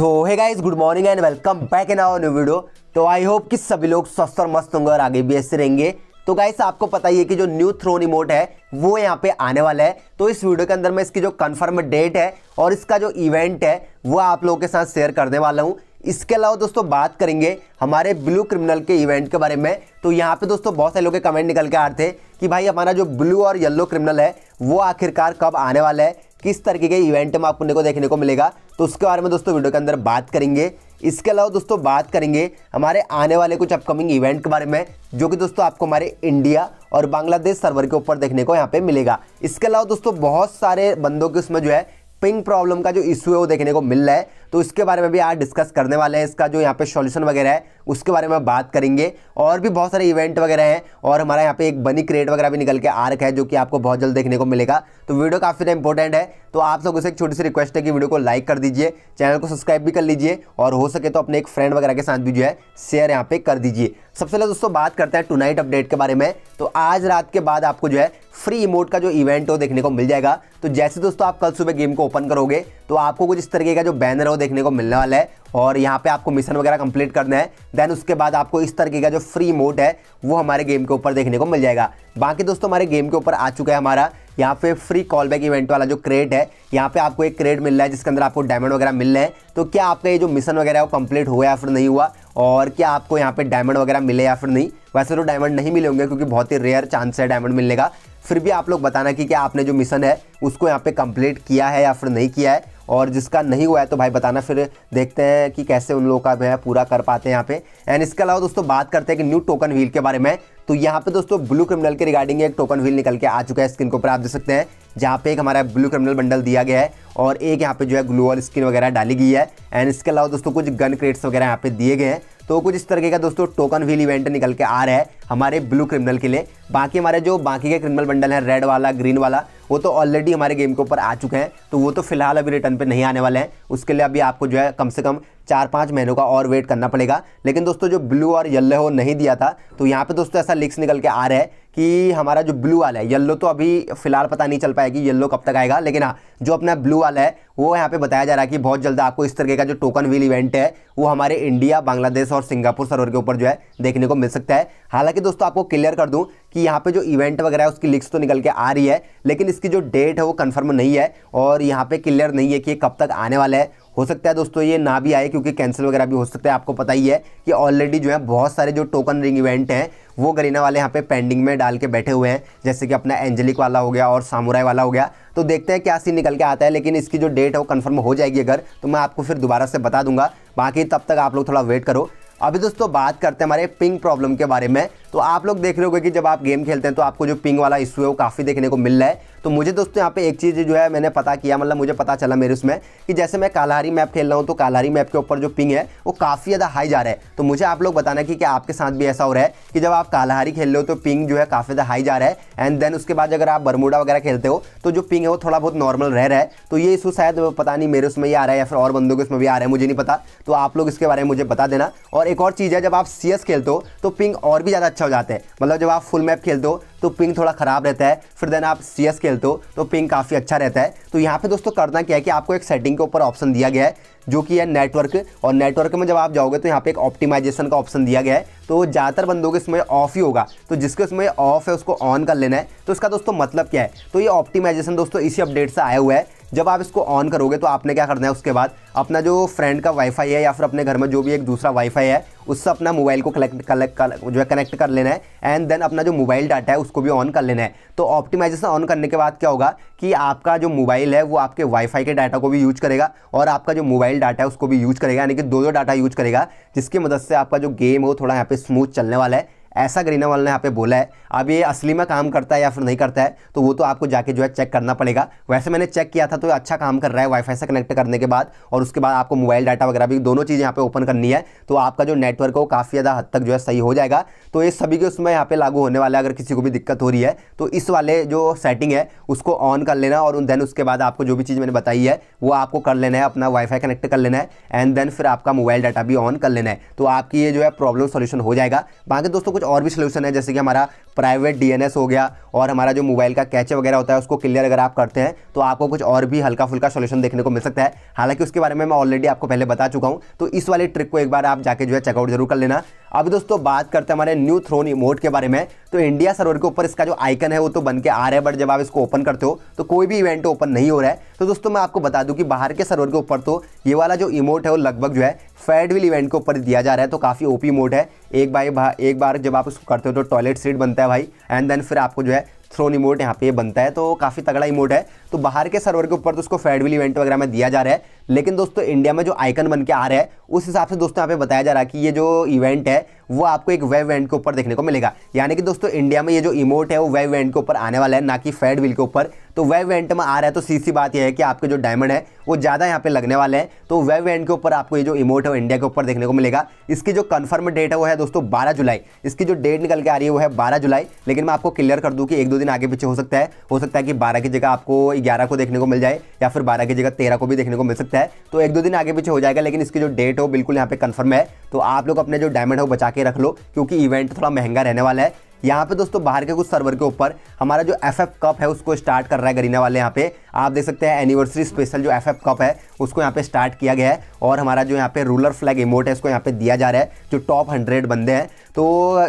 so hi guys good morning and welcome back in our new video तो I hope कि सभी लोग स्वस्थ और मस्त होंगे और आगे भी ऐसे रहेंगे तो गाइस आपको पता ही है कि जो न्यू थ्रो रिमोट है वो यहाँ पे आने वाला है तो इस वीडियो के अंदर मैं इसकी जो कन्फर्म डेट है और इसका जो इवेंट है वो आप लोगों के साथ शेयर करने वाला हूँ इसके अलावा दोस्तों बात करेंगे हमारे ब्लू क्रिमिनल के इवेंट के बारे में तो यहाँ पे दोस्तों बहुत सारे लोग कमेंट निकल के आ रहे थे कि भाई हमारा जो ब्लू और येलो क्रिमिनल है वो आखिरकार कब आने वाला है किस तरीके के इवेंट में आपको को देखने को मिलेगा तो उसके बारे में दोस्तों वीडियो के अंदर बात करेंगे इसके अलावा दोस्तों बात करेंगे हमारे आने वाले कुछ अपकमिंग इवेंट के बारे में जो कि दोस्तों आपको हमारे इंडिया और बांग्लादेश सर्वर के ऊपर देखने को यहाँ पे मिलेगा इसके अलावा दोस्तों बहुत सारे बंदों के उसमें जो है पिंग प्रॉब्लम का जो इश्यू है वो देखने को मिल रहा है तो इसके बारे में भी आज डिस्कस करने वाले हैं इसका जो यहाँ पे सॉल्यूशन वगैरह है उसके बारे में बात करेंगे और भी बहुत सारे इवेंट वगैरह हैं और हमारा यहाँ पे एक बनी क्रिएट वगैरह भी निकल के आ रखा है जो कि आपको बहुत जल्द देखने को मिलेगा तो वीडियो काफ़ी ज़्यादा इंपॉर्टेंट है तो आप लोगों से एक छोटी सी रिक्वेस्ट है कि वीडियो को लाइक कर दीजिए चैनल को सब्सक्राइब भी कर लीजिए और हो सके तो अपने एक फ्रेंड वगैरह के साथ भी जो है शेयर यहाँ पर कर दीजिए सबसे पहले दोस्तों बात करते हैं टू अपडेट के बारे में तो आज रात के बाद आपको जो है फ्री इमोट का जो इवेंट हो देखने को मिल जाएगा तो जैसे दोस्तों आप कल सुबह गेम को ओपन करोगे तो आपको कुछ इस तरीके का जो बैनर हो देखने को मिलने वाला है और यहाँ पे आपको मिशन वगैरह कंप्लीट करना है देन उसके बाद आपको इस तरीके का जो फ्री मोड है वो हमारे गेम के ऊपर देखने को मिल जाएगा बाकी दोस्तों हमारे गेम के ऊपर आ चुका है हमारा यहाँ पे फ्री कॉल बैक इवेंट वाला जो क्रेड है यहाँ पे आपको एक क्रेड मिल रहा है जिसके अंदर आपको डायमंड वगैरह मिल रहे हैं तो क्या आपका ये जो मिशन वगैरह है वो कंप्लीट हुआ या फिर नहीं हुआ और क्या आपको यहाँ पे डायमंड वगैरह मिले या फिर नहीं वैसे तो डायमंड नहीं मिले होंगे क्योंकि बहुत ही रेयर चांस है डायमंड मिलने का फिर भी आप लोग बताना कि क्या आपने जो मिशन है उसको यहाँ पे कंप्लीट किया है या फिर नहीं किया है और जिसका नहीं हुआ है तो भाई बताना फिर देखते हैं कि कैसे उन लोगों का जो है पूरा कर पाते हैं यहाँ पे एंड इसके अलावा दोस्तों बात करते हैं कि न्यू टोकन व्हील के बारे में तो यहाँ पे दोस्तों ब्लू क्रिमिनल के रिगार्डिंग एक टोकन व्हील निकल के आ चुका है स्क्रीन के ऊपर आप देख सकते हैं जहाँ पे एक हमारा ब्लू क्रिमिनल बंडल दिया गया है और एक यहाँ पे जो है ग्लोअल स्किन वगैरह डाली गई है एंड इसके अलावा दोस्तों कुछ गन क्रेट्स वगैरह यहाँ पे दिए गए हैं तो कुछ इस तरीके का दोस्तों टोकन व्हील इवेंट निकल के आ रहा है हमारे ब्लू क्रिमिनल के लिए बाकी हमारे जो बाकी के क्रिमिनल बंडल हैं रेड वाला ग्रीन वाला वो तो ऑलरेडी हमारे गेम के ऊपर आ चुके हैं तो वो तो फिलहाल अभी रिटर्न पे नहीं आने वाले हैं उसके लिए अभी आपको जो है कम से कम चार पाँच महीनों का और वेट करना पड़ेगा लेकिन दोस्तों जो ब्लू और येल्लो नहीं दिया था तो यहाँ पे दोस्तों ऐसा लिक्स निकल के आ रहा है कि हमारा जो ब्लू वाला है येल्लो तो अभी फिलहाल पता नहीं चल पाएगी येल्लो कब तक आएगा लेकिन हाँ जो अपना ब्लू वाला है वो यहाँ पे बताया जा रहा है कि बहुत जल्द आपको इस तरीके का जो टोकन व्हील इवेंट है वो हमारे इंडिया बांग्लादेश और सिंगापुर सर्वर के ऊपर जो है देखने को मिल सकता है हालांकि दोस्तों आपको क्लियर कर दूँ कि यहाँ पर जो इवेंट वगैरह है उसकी लिक्स तो निकल के आ रही है लेकिन इस इसकी जो डेट है वो कंफर्म नहीं है और यहाँ पे क्लियर नहीं है कि कब तक आने वाला है हो सकता है दोस्तों ये ना भी आए क्योंकि कैंसिल वगैरह भी हो सकता है आपको पता ही है कि ऑलरेडी जो है बहुत सारे जो टोकन रिंग इवेंट हैं वो गरीना वाले यहाँ पे पेंडिंग में डाल के बैठे हुए हैं जैसे कि अपना एंजलिक वाला हो गया और सामुराई वाला हो गया तो देखते हैं क्या सीन निकल के आता है लेकिन इसकी जो डेट है वो कन्फर्म हो जाएगी अगर तो मैं आपको फिर दोबारा से बता दूंगा बाकी तब तक आप लोग थोड़ा वेट करो अभी दोस्तों बात करते हैं हमारे पिंग प्रॉब्लम के बारे में तो आप लोग देख रहे हो कि जब आप गेम खेलते हैं तो आपको जो पिंग वाला इशू है वो काफ़ी देखने को मिल रहा है तो मुझे दोस्तों यहाँ पे एक चीज़ जो है मैंने पता किया मतलब मुझे पता चला मेरे उसमें कि जैसे मैं कालाहारी मैप खेल रहा हूँ तो कालाहारी मैप के ऊपर जो पिंग है वो काफ़ी ज़्यादा हाई जा रहा है तो मुझे आप लोग बताना कि क्या आपके साथ भी ऐसा हो रहा है कि जब आप कालाहारी खेल रहे हो तो पिंग जो है काफ़ी ज़्यादा हाई जा रहा है एंड देन उसके बाद अगर आप बरमूडा वगैरह खेलते हो तो जो पिंग है वो थोड़ा बहुत नॉर्मल रह रहा है तो ये इशू शायद पता नहीं मेरे उसमें ही आ रहा है या फिर और बंदों के उसमें भी आ रहा है मुझे नहीं पता तो आप लोग इसके बारे में मुझे बता देना और एक और चीज़ है जब आप सी खेलते हो तो पिंग और भी ज़्यादा अच्छा अच्छा हो जाता है मतलब जब आप फुल मैप खेलते हो तो पिंग थोड़ा ख़राब रहता है फिर देन आप सी एस खेलते हो तो पिंग काफ़ी अच्छा रहता है तो यहाँ पे दोस्तों करना क्या है कि आपको एक सेटिंग के ऊपर ऑप्शन दिया गया है जो कि है नेटवर्क और नेटवर्क में जब आप जाओगे तो यहाँ पे एक ऑप्टिमाइजेशन का ऑप्शन दिया गया है तो ज़्यादातर बंदों के इसमें ऑफ ही होगा तो जिसके समय ऑफ है उसको ऑन कर लेना है तो इसका दोस्तों मतलब क्या है तो ये ऑप्टिमाइजेशन दोस्तों इसी अपडेट से आया हुआ है जब आप इसको ऑन करोगे तो आपने क्या करना है उसके बाद अपना जो फ्रेंड का वाईफाई है या फिर अपने घर में जो भी एक दूसरा वाईफाई है उससे अपना मोबाइल को कलेक्ट कलेक्ट जो है कनेक्ट कर लेना है एंड देन अपना जो मोबाइल डाटा है उसको भी ऑन कर लेना है तो ऑप्टिमाइजेशन ऑन करने के बाद क्या होगा कि आपका जो मोबाइल है वो आपके वाईफाई के डाटा को भी यूज करेगा और आपका जो मोबाइल डाटा है उसको भी यूज करेगा यानी कि दो दो डाटा यूज करेगा जिसकी मदद से आपका जो गेम है वो थोड़ा यहाँ पे स्मूथ चलने वाला है ऐसा ग्रीनावाल ने यहाँ पे बोला है अब ये असली में काम करता है या फिर नहीं करता है तो वो तो आपको जाके जो है चेक करना पड़ेगा वैसे मैंने चेक किया था तो अच्छा काम कर रहा है वाईफाई से कनेक्ट करने के बाद और उसके बाद आपको मोबाइल डाटा वगैरह भी दोनों चीज़ यहाँ पर ओपन करनी है तो आपका जो नेटवर्क है वो काफ़ी ज़्यादा हद तक जो है सही हो जाएगा तो ये सभी के उसमें यहाँ पर लागू होने वाला है अगर किसी को भी दिक्कत हो रही है तो इस वाले जो सेटिंग है उसको ऑन कर लेना और देन उसके बाद आपको जो भी चीज़ मैंने बताई है वो आपको कर लेना है अपना वाईफाई कनेक्ट कर लेना है एंड देन फिर आपका मोबाइल डाटा भी ऑन कर लेना है तो आपकी ये जो है प्रॉब्लम सोल्यूशन हो जाएगा बाकी दोस्तों कुछ और भी सोल्यूशन है जैसे कि हमारा प्राइवेट डीएनएस हो गया और हमारा जो मोबाइल का कैचे वगैरह होता है उसको क्लियर अगर आप करते हैं तो आपको कुछ और भी हल्का फुल्का सोल्यूशन देखने को मिल सकता है हालांकि उसके बारे में मैं ऑलरेडी आपको पहले बता चुका हूँ तो इस वाले ट्रिक को एक बार आप जाके जो है चेकआउट जरूर कर लेना अभी दोस्तों बात करते हैं हमारे न्यू थ्रोन इमोट के बारे में तो इंडिया सर्वर के ऊपर इसका जो आइकन है वो तो बन के आ रहा है बट जब आप इसको ओपन करते हो तो कोई भी इवेंट ओपन नहीं हो रहा है तो दोस्तों मैं आपको बता दूं कि बाहर के सर्वर के ऊपर तो ये वाला जो इमोट है वो लगभग जो है फैडविल इवेंट के ऊपर दिया जा रहा है तो काफ़ी ओपी मोड है एक बार एक बार जब आप उसको करते हो तो टॉयलेट सीट बनता है भाई एंड देन फिर आपको जो है थ्रोन इमोट यहाँ पे ये बनता है तो काफ़ी तगड़ा इमोट है तो बाहर के सर्वर के ऊपर तो उसको फेडविल इवेंट वगैरह में दिया जा रहा है लेकिन दोस्तों इंडिया में जो आइकन बन के आ रहा है उस हिसाब से दोस्तों यहाँ पे बताया जा रहा है कि ये जो इवेंट है वो आपको एक वेब इवेंट के ऊपर देखने को मिलेगा यानी कि दोस्तों इंडिया में ये जो इमोट है वो वेब इवेंट के ऊपर आने वाला है ना कि फेडविल के ऊपर तो वेव एंड में आ रहा है तो सीधी सी बात यह है कि आपके जो डायमंड है वो ज़्यादा यहाँ पे लगने वाले हैं तो वेव एंड के ऊपर आपको ये जो इमोट है इंडिया के ऊपर देखने को मिलेगा इसकी जो कन्फर्म डेट है वो है दोस्तों बारह जुलाई इसकी जो डेट निकल के आ रही है वो है बारह जुलाई लेकिन मैं आपको क्लियर कर दूँ कि एक दो दिन आगे पीछे हो सकता है हो सकता है कि बारह की जगह आपको ग्यारह को देखने को मिल जाए या फिर बारह की जगह तेरह को भी देखने को मिल सकता है तो एक दो दिन आगे पीछे हो जाएगा लेकिन इसकी जो डेट है वो बिल्कुल यहाँ पे कन्फर्म है तो आप लोग अपने जो डायमंड है वो बचा के रख लो क्योंकि इवेंट थोड़ा महंगा रहने वाला है यहाँ पे दोस्तों बाहर के कुछ सर्वर के ऊपर हमारा जो एफ एफ कप है उसको स्टार्ट कर रहा है गरीना वाले यहाँ पे आप देख सकते हैं एनिवर्सरी स्पेशल जो एफ एफ कप है उसको यहाँ पे स्टार्ट किया गया है और हमारा जो यहाँ पे रूलर फ्लैग इमोट है उसको यहाँ पे दिया जा रहा है जो टॉप हंड्रेड बंदे हैं तो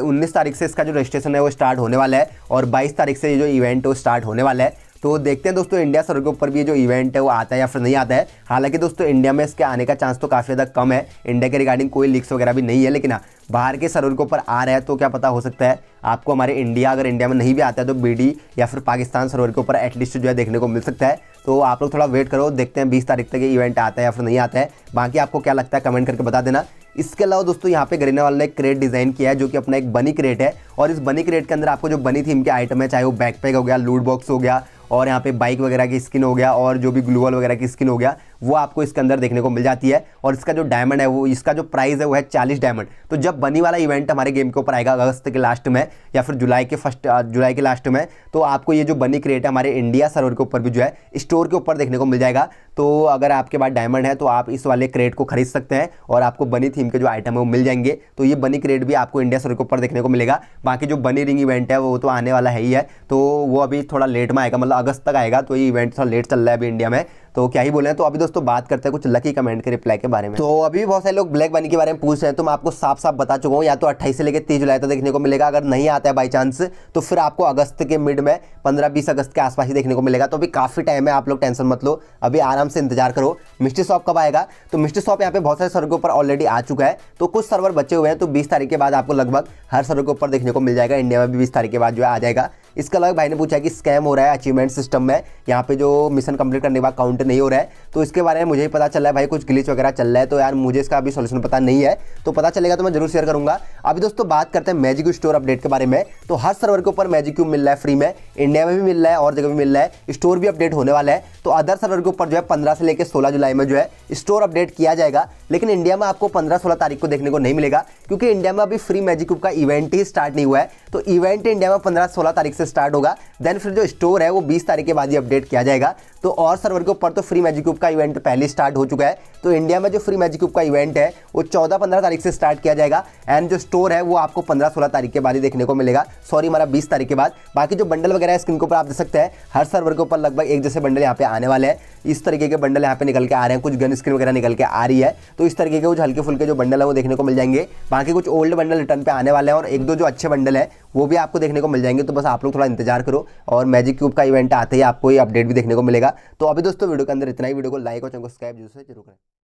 उन्नीस तारीख से इसका जो रजिस्ट्रेशन है वो स्टार्ट होने वाला है और बाईस तारीख से ये जो इवेंट है वो स्टार्ट होने वाला है तो देखते हैं दोस्तों इंडिया सर्वे के ऊपर भी ये जो इवेंट है वो आता है या फिर नहीं आता है हालांकि दोस्तों इंडिया में इसके आने का चांस तो काफ़ी ज़्यादा कम है इंडिया के रिगार्डिंग कोई लीक्स वगैरह भी नहीं है लेकिन हाँ बाहर के सर्वे के ऊपर आ रहा है तो क्या पता हो सकता है आपको हमारे इंडिया अगर इंडिया में नहीं भी आता है तो बी या फिर पाकिस्तान सर्वर के ऊपर एटलीस्ट जो है देखने को मिल सकता है तो आप लोग थोड़ा वेट करो देखते हैं बीस तारीख तक ये इवेंट आता है या फिर नहीं आता है बाकी आपको क्या लगता है कमेंट करके बता देना इसके अलावा दोस्तों यहाँ पे ग्रेने वाले ने एक क्रेट डिज़ाइन किया है जो कि अपना एक बनी क्रेट है और इस बनी क्रेट के अंदर आपको जो बनी थीम के आइटम है चाहे वो बैकपैक हो गया लूट बॉक्स हो गया और यहाँ पे बाइक वगैरह की स्किन हो गया और जो भी ग्लूवल वगैरह की स्किन हो गया वो आपको इसके अंदर देखने को मिल जाती है और इसका जो डायमंड है वो इसका जो प्राइस है वो है चालीस डायमंड तो जब बनी वाला इवेंट हमारे गेम के ऊपर आएगा अगस्त के लास्ट में या फिर जुलाई के फर्स्ट जुलाई के लास्ट में तो आपको ये जो बनी क्रिएट है हमारे इंडिया सर्वर के ऊपर भी जो है स्टोर के ऊपर देखने को मिल जाएगा तो अगर आपके पास डायमंड है तो आप इस वाले क्रेट को खरीद सकते हैं और आपको बनी थीम के जो आइटम है वो मिल जाएंगे तो ये बनी क्रेट भी आपको इंडिया सर्वर के ऊपर देखने को मिलेगा बाकी जो बनी रिंग इवेंट है वो तो आने वाला है ही है तो वो अभी थोड़ा लेट में आएगा मतलब अगस्त तक आएगा तो ये इवेंट थोड़ा लेट चल रहा है अभी इंडिया में तो क्या ही बोले हैं तो अभी दोस्तों बात करते हैं कुछ लकी कमेंट के रिप्लाई के बारे में तो अभी बहुत सारे लोग ब्लैक बनी के बारे में पूछ रहे हैं तो मैं आपको साफ साफ बता चुका हूँ या तो अट्ठाईस से लेकर तीस जुलाई तक देखने को मिलेगा अगर नहीं आता है बाई चांस तो फिर आपको अगस्त के मिड में पंद्रह बीस अगस्त के आसपास ही देखने को मिलेगा तो अभी काफ़ी टाइम है आप लोग टेंशन मत लो अभी आराम से इंतजार करो मिस्ट्री शॉप कब आएगा तो मिस्ट्री शॉप यहाँ पे बहुत सारे सर्वर के ऊपर ऑलरेडी आ चुका है तो कुछ सर्वर बचे हुए हैं तो बीस तारीख के बाद आपको लगभग हर सर्वर के ऊपर देखने को मिल जाएगा इंडिया में भी बीस तारीख के बाद जो है आ जाएगा इसके अलावा भाई ने पूछा कि स्कैम हो रहा है अचीवमेंट सिस्टम में यहाँ पे जो मिशन कंप्लीट करने के बाद काउंट नहीं हो रहा है तो इसके बारे में मुझे ही पता चल रहा है भाई कुछ ग्लिच वगैरह चल रहा है तो यार मुझे इसका अभी सोल्यूशन पता नहीं है तो पता चलेगा तो मैं जरूर शेयर करूँगा अभी दोस्तों बात करते हैं मैजिक स्टोर अपडेट के बारे में तो हर सर्वर के ऊपर मैजिक क्यूब मिल रहा है फ्री में इंडिया में भी मिल रहा है और जगह भी मिल रहा है स्टोर भी अपडेट होने वाला है तो अदर सर्वर के ऊपर जो है पंद्रह से लेकर सोलह जुलाई में जो है स्टोर अपडेट किया जाएगा लेकिन इंडिया में आपको पंद्रह सोलह तारीख को देखने को नहीं मिलेगा क्योंकि इंडिया में अभी फ्री मैजिक क्यूब का इवेंट ही स्टार्ट नहीं हुआ है तो इवेंट इंडिया में पंद्रह सोलह तारीख से से स्टार्ट होगा देन फिर जो स्टोर है वो बीस तारीख के बाद ही अपडेट किया जाएगा तो और सर्वर के ऊपर तो फ्री मैजिक क्यूब का इवेंट पहले स्टार्ट हो चुका है तो इंडिया में जो फ्री मैजिक क्यूब का इवेंट है वो चौदह पंद्रह तारीख से स्टार्ट किया जाएगा एंड जो स्टोर है वो आपको पंद्रह सोलह तारीख के बाद ही देखने को मिलेगा सॉरी हमारा बीस तारीख के बाद बाकी जो बंडल वगैरह है स्क्रीन के ऊपर आप देख सकते हैं हर सर्वर के ऊपर लगभग एक जैसे बंडल यहाँ पे आने वाले हैं इस तरीके के बंडल यहाँ पे निकल के आ रहे हैं कुछ गन स्क्रीन वगैरह निकल के आ रही है तो इस तरीके के कुछ हल्के फुल्के जो बंडल है वो देखने को मिल जाएंगे बाकी कुछ ओल्ड बंडल रिटर्न पर आने वाले हैं और एक दो जो अच्छे बंडल है वो भी आपको देखने को मिल जाएंगे तो बस आप लोग थोड़ा इंतजार करो और मैजिक क्यूब का इवेंट आते ही आपको ये अपडेट भी देखने को मिलेगा तो अभी दोस्तों वीडियो के अंदर इतना ही वीडियो को लाइक और चैनल को सब्सक्राइब जरूर से जरूर करें